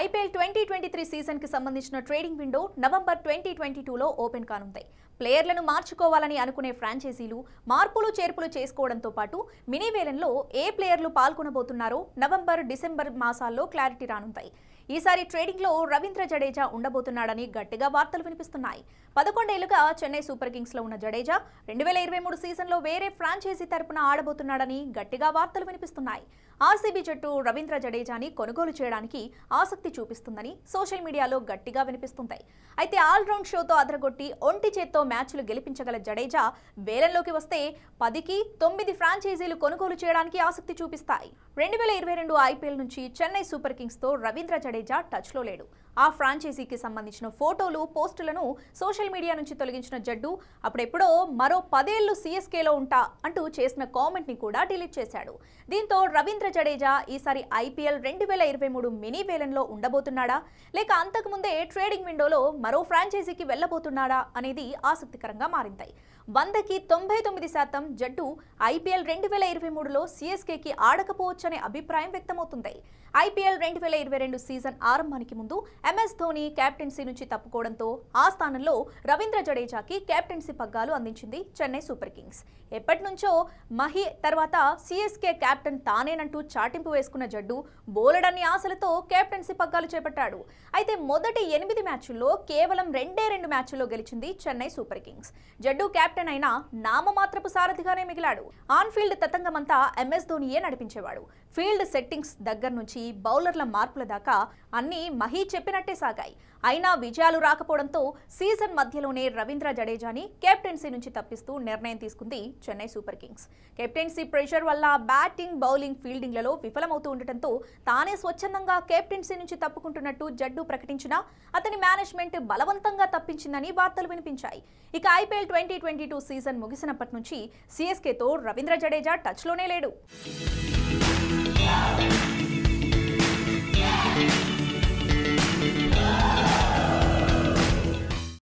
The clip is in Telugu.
ఐపీఎల్ ట్వంటీ ట్వంటీ త్రీ సీజన్కి సంబంధించిన trading window November twenty twenty టూలో ఓపెన్ కానుంది ప్లేయర్లను మార్చుకోవాలని అనుకునే ఫ్రాంచైజీలు మార్పులు చేర్పులు చేసుకోవడంతో పాటు మినీవేలంలో ఏ ప్లేయర్లు పాల్గొనబోతున్నారో నవంబర్ డిసెంబర్ మాసాల్లో క్లారిటీ రానుంటాయి ఈసారి ట్రేడింగ్లో రవీంద్ర జడేజా ఉండబోతున్నాడని గట్టిగా వార్తలు వినిపిస్తున్నాయి పదకొండేళ్లుగా చెన్నై సూపర్ కింగ్స్లో ఉన్న జడేజా రెండు వేల ఇరవై మూడు సీజన్లో వేరే ఫ్రాంచైజీ తరపున ఆడబోతున్నాడని గట్టిగా వార్తలు వినిపిస్తున్నాయి ఆర్సీబీ జట్టు రవీంద్ర జడేజాని కొనుగోలు చేయడానికి ఆసక్తి చూపిస్తుందని సోషల్ మీడియాలో గట్టిగా వినిపిస్తుంటాయి అయితే ఆల్రౌండ్ షోతో అదరగొట్టి ఒంటి చేత్తో మ్యాచ్లు గెలిపించగల జడేజా వేలంలోకి వస్తే పదికి తొమ్మిది ఫ్రాంచైజీలు కొనుగోలు చేయడానికి ఆసక్తి చూపిస్తాయి రెండు వేల ఇరవై రెండు ఐపీఎల్ నుంచి చెన్నై సూపర్ కింగ్స్తో రవీంద్ర జడేజా టచ్లో లేడు ఆ ఫ్రాంచైజీకి సంబంధించిన ఫోటోలు పోస్టులను సోషల్ మీడియా నుంచి తొలగించిన జడ్డు అప్పుడెప్పుడో మరో పదేళ్లు సీఎస్కేలో ఉంటా అంటూ చేసిన కామెంట్ని కూడా డిలీట్ చేశాడు దీంతో రవీంద్ర జడేజా ఈసారి ఐపీఎల్ రెండు వేల ఇరవై మూడు మినీ వేలంలో ఉండబోతున్నాడా లేక అంతకుముందే ట్రేడింగ్ విండోలో మరో ఫ్రాంచైజీకి వెళ్ళబోతున్నాడా అనేది ఆసక్తికరంగా మారింది వందకి తొంభై తొమ్మిది శాతం జట్టు ఐపీఎల్ రెండు వేల ఇరవై మూడులో సీఎస్కేకి ఆడకపోవచ్చనే అభిప్రాయం వ్యక్తమవుతుంది ఐపీఎల్ రెండు వేల ఇరవై రెండు సీజన్ ఆరంభానికి ముందు ఎంఎస్ ధోని కెప్టెన్సీ నుంచి తప్పుకోవడంతో ఆ స్థానంలో రవీంద్ర జడేజాకి కెప్టెన్సీ పగ్గాలు అందించింది చెన్నై సూపర్ కింగ్స్ ఎప్పటి నుంచో మహి తర్వాత సిఎస్కే కెప్టెన్ తానేనంటూ చాటింపు వేసుకున్న జడ్డు బోలెడన్ని ఆశలతో కెప్టెన్సీ పగ్గాలు చేపట్టాడు అయితే మొదటి ఎనిమిది మ్యాచ్ల్లో కేవలం రెండే రెండు మ్యాచ్ల్లో గెలిచింది Chennai super kings Jaddu captain అయినా నామమాత్రపు సారథిగానే మిగిలాడు ఆన్ఫీల్డ్ తతంగమంతా ఎంఎస్ ధోనియే నడిపించేవాడు ఫీల్డ్ సెట్టింగ్స్ దగ్గర నుంచి బౌలర్ల మార్పుల దాకా అన్ని మహి చెప్పిన చెప్పినట్టే సాగాయి అయినా విజయాలు రాకపోవడంతో సీజన్ మధ్యలోనే రవీంద్ర జడేజాని కెప్టెన్సీ నుంచి తప్పిస్తూ నిర్ణయం తీసుకుంది Chennai super kings captaincy pressure వల్ల బ్యాటింగ్ బౌలింగ్ ఫీల్డింగ్లలో విఫలమవుతూ ఉండటంతో తానే స్వచ్ఛందంగా కెప్టెన్సీ నుంచి తప్పుకుంటున్నట్టు జడ్డు ప్రకటించినా అతని మేనేజ్మెంట్ బలవంతంగా తప్పించిందని వార్తలు వినిపించాయి ఇక IPL twenty twenty two season ముగిసినప్పటి నుంచి సీఎస్కేతో రవీంద్ర జడేజా టచ్లోనే లేడు